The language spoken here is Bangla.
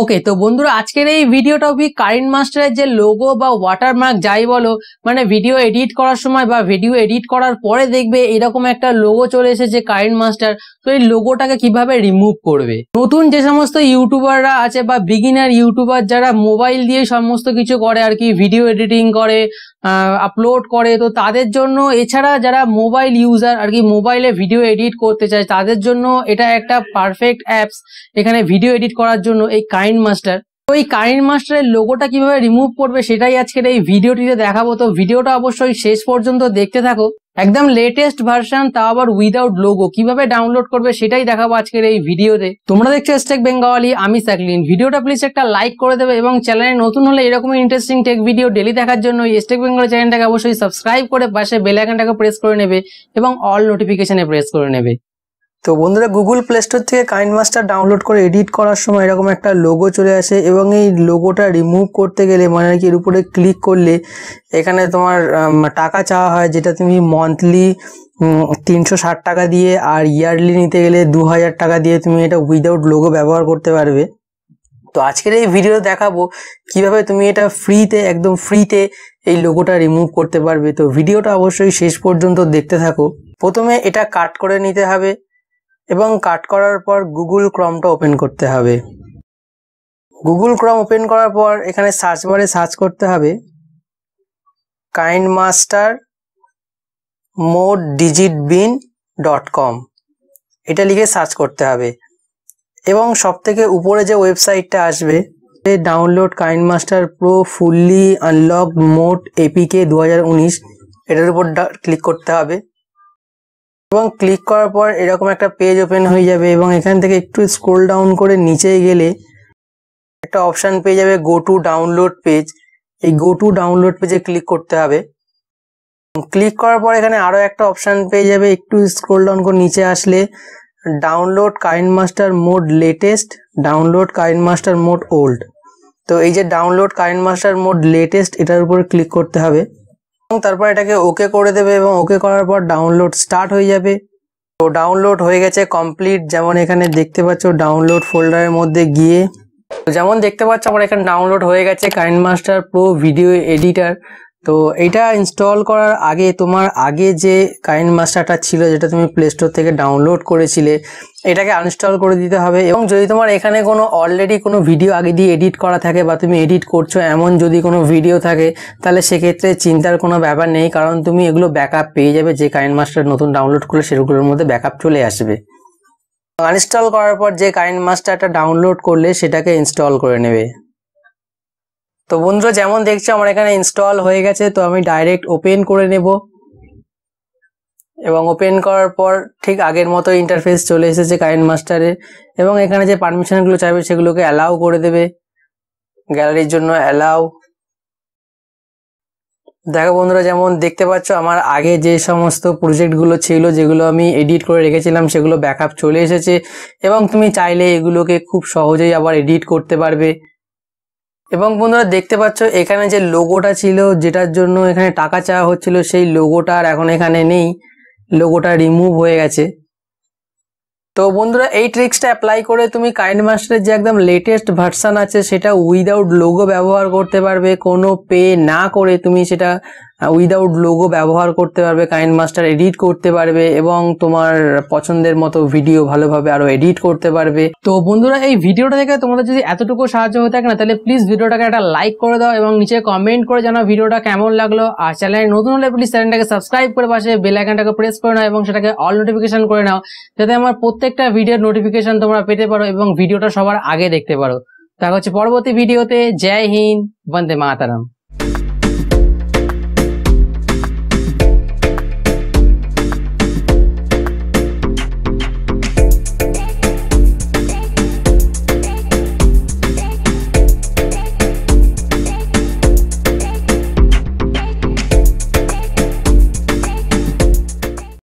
ওকে তো বন্ধুরা আজকের এই ভিডিও টপিক কারেন্ট মাস্টারের যে লোগো বা ওয়াটারমার্ক যাই বলো মানে ভিডিও এডিট করার সময় বা ভিডিও এডিট করার পরে দেখবে এরকম একটা লোগো চলে এসেছে কারেন্ট মাস্টার তো এই লোগোটাকে কিভাবে রিমুভ করবে নতুন যে সমস্ত ইউটিউবাররা আছে বা বিগিনার ইউটিউবার যারা মোবাইল দিয়ে সমস্ত কিছু করে আর কি ভিডিও এডিটিং করে আপলোড করে তো তাদের জন্য এছাড়া যারা মোবাইল ইউজার আর কি মোবাইলে ভিডিও এডিট করতে চায় তাদের জন্য এটা একটা পারফেক্ট অ্যাপস এখানে ভিডিও এডিট করার জন্য এই কারেন্ট মাস্টার তো এই কারেন্ট মাস্টারের লোগোটা কিভাবে রিমুভ করবে সেটাই আজকের এই ভিডিওটিতে দেখাবো তো ভিডিওটা অবশ্যই শেষ পর্যন্ত দেখতে থাকো একদম লেটেস্ট ভার্সন তাও আবার উইদাউট লোগো কিভাবে ডাউনলোড করবে সেটাই দেখাবো আজকের এই ভিডিওতে তোমরা দেখছো স্টেক বেঙ্গালি আমি সাকলিন ভিডিওটা প্লিজ একটা লাইক করে দেবে এবং চ্যানেলে নতুন হলে এরকম ইন্টারেস্টিং টেক ভিডিও ডেলি দেখার জন্য স্টেক বেঙ্গল চ্যানেলটাকে অবশ্যই সাবস্ক্রাইব করে পাশে বেল প্রেস করে নেবে এবং অল নোটিফিকেশনে প্রেস করে নেবে তো বন্ধুরা গুগল প্লে স্টোর থেকে কাইন্ড মাস্টার ডাউনলোড করে এডিট করার সময় এরকম একটা লোগো চলে আসে এবং এই লোগোটা রিমুভ করতে গেলে মানে কি এর উপরে ক্লিক করলে এখানে তোমার টাকা চাওয়া হয় যেটা তুমি মান্থলি তিনশো ষাট টাকা দিয়ে আর ইয়ারলি নিতে গেলে দু হাজার টাকা দিয়ে তুমি এটা উইদাউট লোগো ব্যবহার করতে পারবে তো আজকের এই ভিডিও দেখাবো কিভাবে তুমি এটা ফ্রিতে একদম ফ্রিতে এই লোগোটা রিমুভ করতে পারবে তো ভিডিওটা অবশ্যই শেষ পর্যন্ত দেখতে থাকো প্রথমে এটা কাট করে নিতে হবে এবং কাট করার পর গুগল ক্রমটা ওপেন করতে হবে গুগল ক্রম ওপেন করার পর এখানে সার্চ বারে সার্চ করতে হবে KineMaster mod digit bin dot com এটা লিখে সার্চ করতে হবে এবং সব থেকে উপরে যে ওয়েবসাইটটা আসবে download KineMaster pro fully unlock mod APK দু হাজার উনিশ এটার উপর ক্লিক করতে হবে এবং ক্লিক করার পর এরকম একটা পেজ ওপেন হয়ে যাবে এবং এখান থেকে একটু স্ক্রোল ডাউন করে নিচে গেলে একটা অপশান পেয়ে যাবে গো টু ডাউনলোড পেজ এই গো টু ডাউনলোড পেজে ক্লিক করতে হবে ক্লিক করার পর এখানে আরও একটা অপশান পেয়ে যাবে একটু স্ক্রোল ডাউন করে নিচে আসলে download KineMaster mod latest download KineMaster mod old তো এই যে download KineMaster mod latest এটার উপর ক্লিক করতে হবে এবং তারপর এটাকে ওকে করে দেবে এবং ওকে করার পর ডাউনলোড স্টার্ট হয়ে যাবে তো ডাউনলোড হয়ে গেছে কমপ্লিট যেমন এখানে দেখতে পাচ্ছ ডাউনলোড ফোল্ডারের মধ্যে গিয়ে যেমন দেখতে পাচ্ছ আমার এখানে ডাউনলোড হয়ে গেছে কাইন মাস্টার প্রো ভিডিও এডিটার তো এটা ইনস্টল করার আগে তোমার আগে যে কাইন্ড মাস্টারটা ছিল যেটা তুমি প্লে স্টোর থেকে ডাউনলোড করেছিলে এটাকে আনইনস্টল করে দিতে হবে এবং যদি তোমার এখানে কোনো অলরেডি কোনো ভিডিও আগে দিয়ে এডিট করা থাকে বা তুমি এডিট করছো এমন যদি কোনো ভিডিও থাকে তাহলে সেক্ষেত্রে চিন্তার কোনো ব্যাপার নেই কারণ তুমি এগুলো ব্যাকআপ পেয়ে যাবে যে কাইন্ড মাস্টার নতুন ডাউনলোড করলে সেগুলোর মধ্যে ব্যাকআপ চলে আসবে আনইনস্টল করার পর যে কাইন্ড মাস্টারটা ডাউনলোড করলে সেটাকে ইনস্টল করে নেবে তো বন্ধুরা যেমন দেখছো আমার এখানে ইনস্টল হয়ে গেছে তো আমি ডাইরেক্ট ওপেন করে নেব এবং ওপেন করার পর ঠিক আগের মতো ইন্টারফেস চলে এসেছে কারেন্ট মাস্টারে এবং এখানে যে পারমিশনগুলো চাইবে সেগুলোকে অ্যালাউ করে দেবে গ্যালারির জন্য অ্যালাউ দেখো বন্ধুরা যেমন দেখতে পাচ্ছ আমার আগে যে সমস্ত প্রজেক্টগুলো ছিল যেগুলো আমি এডিট করে রেখেছিলাম সেগুলো ব্যাকআপ চলে এসেছে এবং তুমি চাইলে এগুলোকে খুব সহজেই আবার এডিট করতে পারবে এবং বন্ধুরা দেখতে পাচ্ছ এখানে যে লোগোটা ছিল যেটার জন্য এখানে টাকা চাওয়া হচ্ছিল সেই লোগোটা আর এখন এখানে নেই লোগোটা রিমুভ হয়ে গেছে তো বন্ধুরা এই ট্রিক্সটা অ্যাপ্লাই করে তুমি কাইন্ড মাস্টারের যে একদম লেটেস্ট ভার্সান আছে সেটা উইদাউট লোগো ব্যবহার করতে পারবে কোনো পে না করে তুমি সেটা উইদাউট লোগো ব্যবহার করতে পারবে কাইন মাস্টার এডিট করতে পারবে এবং তোমার পছন্দের মতো ভিডিও ভালোভাবে আরো এডিট করতে পারবে তো বন্ধুরা এই ভিডিওটা দেখে তোমাদের যদি এতটুকু সাহায্য হয়ে থাকে না তাহলে প্লিজ ভিডিওটাকে একটা লাইক করে দাও এবং নিচে কমেন্ট করে জানাও ভিডিওটা কেমন লাগলো আর চ্যানেলে নতুন হলে প্লিজ চ্যানেলটাকে সাবস্ক্রাইব করে পাশে বেল আইকনটাকে প্রেস করে নাও এবং সেটাকে অল নোটিফিকেশন করে নাও যাতে আমার প্রত্যেকটা ভিডিওর নোটিফিকেশন তোমরা পেতে পারো এবং ভিডিওটা সবার আগে দেখতে পারো দেখা হচ্ছে পরবর্তী ভিডিওতে জয় হিন্দ বন্দে মাতারাম